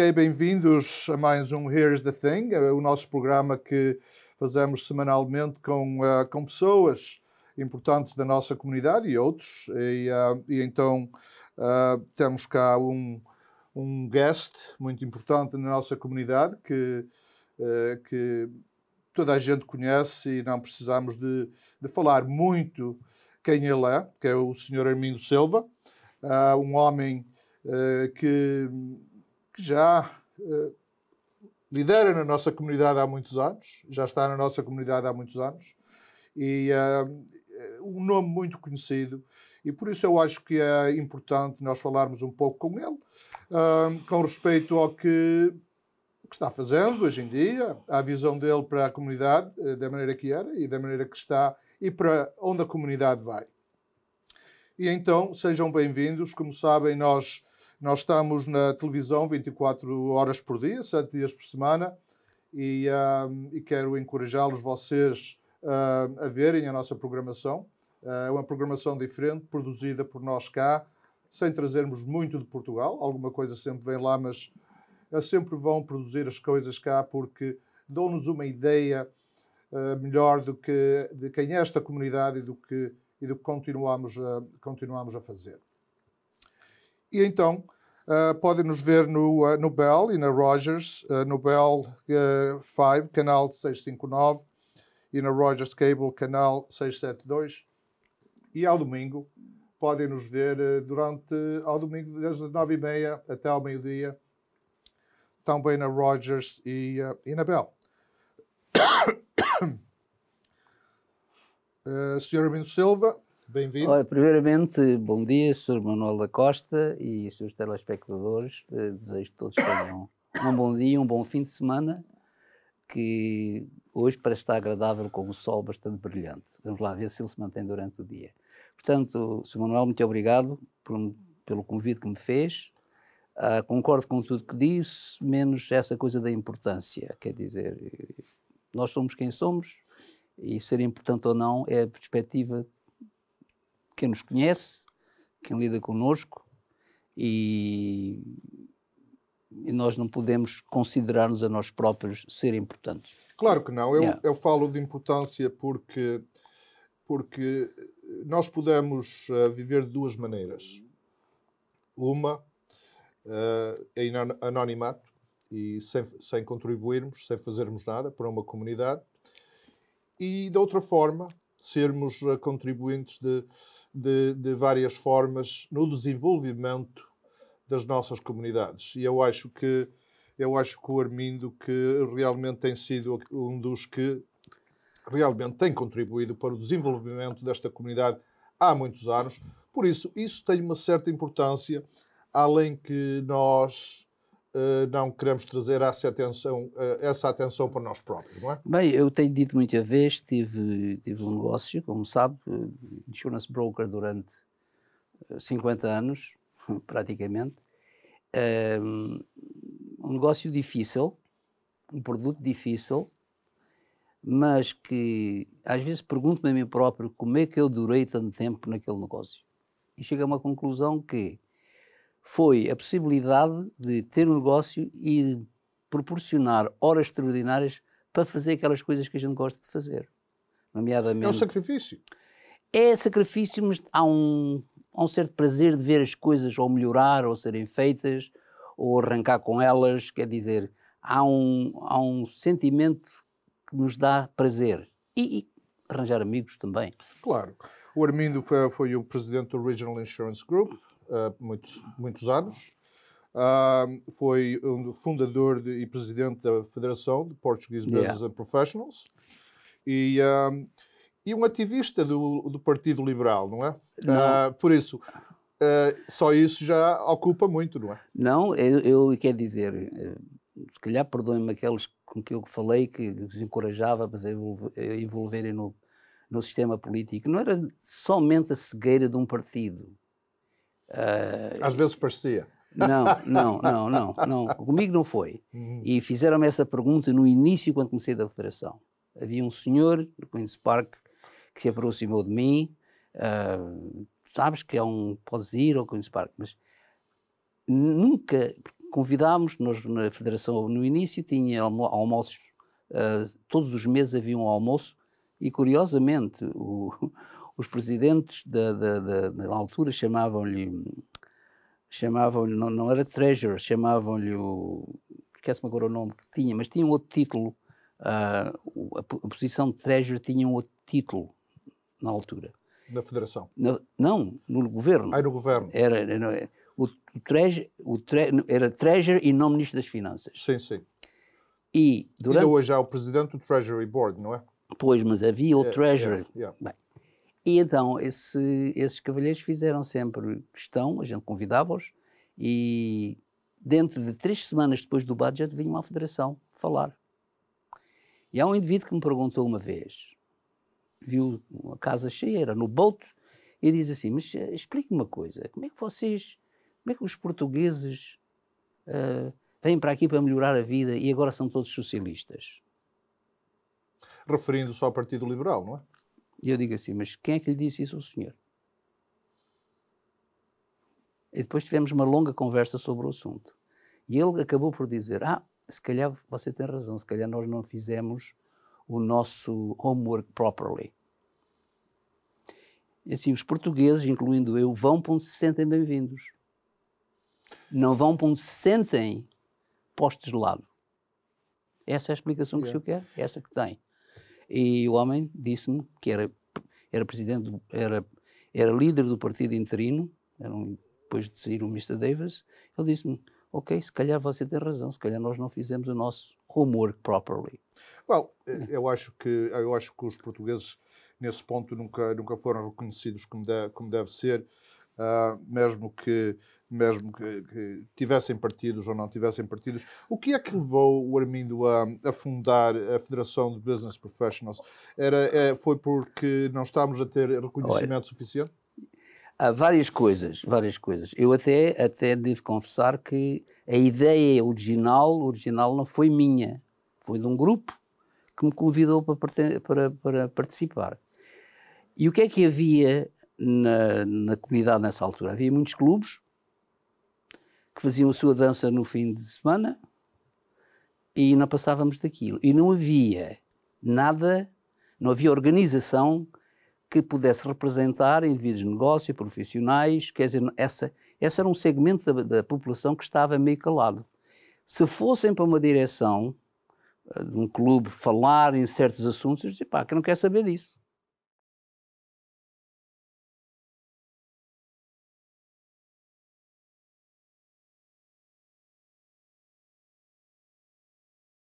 Ok, bem-vindos a mais um Here's the Thing, é o nosso programa que fazemos semanalmente com, uh, com pessoas importantes da nossa comunidade e outros. E, uh, e então uh, temos cá um, um guest muito importante na nossa comunidade que, que toda a gente conhece e não precisamos de, de falar muito quem ele é, que é o Sr. Armindo Silva, um homem que que já eh, lidera na nossa comunidade há muitos anos, já está na nossa comunidade há muitos anos, e uh, um nome muito conhecido, e por isso eu acho que é importante nós falarmos um pouco com ele, uh, com respeito ao que, que, está fazendo hoje em dia, à visão dele para a comunidade, uh, da maneira que era e da maneira que está, e para onde a comunidade vai. E então, sejam bem-vindos. Como sabem, nós nós estamos na televisão 24 horas por dia, 7 dias por semana, e, uh, e quero encorajá-los, vocês, uh, a verem a nossa programação. Ah, é uh, uma programação diferente, produzida por nós cá, sem trazermos muito de Portugal. Alguma coisa sempre vem lá, mas sempre vão produzir as coisas cá porque dão-nos uma ideia melhor do que de quem é esta comunidade e do que, e do que continuamos, a, continuamos a fazer. E então uh, podem nos ver no, uh, no Bell e na Rogers, uh, no Bell uh, 5, canal 659, e na Rogers Cable, canal 672. E ao domingo podem nos ver durante, ao domingo, desde as 9 e meia até ao meio-dia, também na Rogers e, e na Bell. uh, Sr. Armindo Silva, Bem-vindo. Primeiramente, bom dia, Sr. Manuel da Costa e seus telespectadores. Eh, desejo que todos tenham um bom dia, um bom fim de semana, que hoje parece estar agradável com o sol bastante brilhante. Vamos lá ver se ele se mantém durante o dia. Portanto, Sr. Manuel, muito obrigado por, pelo convite que me fez. Uh, concordo com tudo que disse, menos essa coisa da importância. Quer dizer, eh, nós somos quem somos e ser importante ou não é a perspectiva quem nos conhece, quem lida connosco e, e nós não podemos considerar-nos a nós próprios ser importantes. Claro que não. Eu, yeah. eu falo de importância porque, porque nós podemos uh, eh, viver de duas maneiras. Uma, uh, em anonimato e sem, sem contribuirmos, sem fazermos nada para uma comunidade. E, de outra forma, sermos eh, contribuintes de, de, de, várias formas no desenvolvimento das nossas comunidades. E eu acho que eu acho que o Armindo que realmente tem sido um dos que realmente tem contribuído para o desenvolvimento desta comunidade há muitos anos. Por isso, isso tem uma certa importância, além que nós eh, não queremos trazer essa atenção, eh, essa atenção para nós próprios, não é? Bem, eu tenho dito muitas vezes, tive, tive um negócio, como sabe, eh, insurance broker durante 50 anos, praticamente. Ehm, um negócio difícil, um produto difícil, mas que às vezes pergunto-me a mim próprio como é que eu durei tanto tempo naquele negócio. E chego a uma conclusão que foi a possibilidade de ter um negócio e de proporcionar horas extraordinárias para fazer aquelas coisas que a gente gosta de fazer. Nomeadamente. É um sacrifício. É sacrifício, mas há um, há um certo prazer de ver as coisas ou melhorar, ou serem feitas, ou arrancar com elas. Quer dizer, há um, há um sentimento que nos dá prazer. E, e arranjar amigos também. Claro. O Armindo foi, foi o presidente do Regional Insurance Group há muitos, muitos anos. Uh, foi um fundador de, e presidente da Federação de Portuguese yeah. Business and Professionals e, uh, e um ativista do, do, Partido Liberal, não é? Não. Uh, por isso, ah, só isso já ocupa muito, não é? Não, eu, eu quero dizer, eh, se calhar perdoem-me aqueles com que eu falei que os encorajava a se eh, envolverem no, no sistema político. Não era somente a cegueira de um partido Uh, Às vezes parecia. Não, não, não, não, não. Comigo não foi. Uhum. E fizeram-me essa pergunta no início, quando comecei da federação. Havia um senhor no Queen's Park que se aproximou de mim. Uh, sabes que é um. Podes ir ao Queen's Park, mas nunca convidámos. Nós, na federação, no início, tinha almo almoços. Uh, todos os meses havia um almoço e, curiosamente, o os presidentes da, da, da, da altura chamavam-lhe, chamavam-lhe não, não era treasurer, chamavam-lhe o, esquece-me agora o nome que tinha, mas tinha um outro título, uh, a, a, posição de treasurer tinha um outro título na altura. Na federação? não, no governo. Ah, no governo. Era, era é, o, o, treasure, o tre, era treasurer e não ministro das finanças. Sim, sim. E durante... e hoje há o presidente do Treasury Board, não é? Pois, mas havia o yeah, é, Treasurer. Yeah, é, yeah. Bem, e então, esse, esses cavalheiros fizeram sempre questão, a gente convidava-os, e dentro de três semanas depois do budget vinha uma federação falar. E há um indivíduo que me perguntou uma vez, viu uma casa cheia, era no Bolt, e diz assim, mas eh, explique-me uma coisa, como é que vocês, como é que os portugueses uh, vêm para aqui para melhorar a vida e agora são todos socialistas? Referindo-se ao Partido Liberal, não é? E eu digo assim: mas quem é que lhe disse isso, o senhor? E depois tivemos uma longa conversa sobre o assunto. E ele acabou por dizer: ah, se calhar você tem razão, se calhar nós não fizemos o nosso homework properly. E assim, os portugueses, incluindo eu, vão para onde se sentem bem-vindos. Não vão para onde se sentem postos de lado. Essa é a explicação que yeah. o senhor quer? Essa que tem. E o homem disse-me que era, era presidente, do, era, era líder do partido interino, um, depois de sair o Mr. Davis. Ele disse-me: Ok, se calhar você tem razão, se calhar nós não fizemos o nosso homework properly. Well, eh, eu acho que, eu acho que os portugueses, nesse ponto, nunca, nunca foram reconhecidos como, deve como deve ser, uh, mesmo que mesmo que, que, tivessem partidos ou não tivessem partidos. O que é que levou o Armindo a, a fundar a Federação de Business Professionals? Era, é, foi porque não estávamos a ter reconhecimento Olha, suficiente? Há várias coisas, várias coisas. Eu até, até devo confessar que a ideia original, original não foi minha, foi de um grupo que me convidou para, para, para participar. E o que é que havia na, na comunidade nessa altura? Havia muitos clubes, que faziam a sua dança no fim de semana e não passávamos daquilo. E não havia nada, não havia organização que pudesse representar indivíduos de negócio, profissionais, quer dizer, essa, esse era um segmento da, da população que estava meio calado. Se fossem para uma direção eh, de um clube falar em certos assuntos, eu dizia, pá, que não quer saber disso.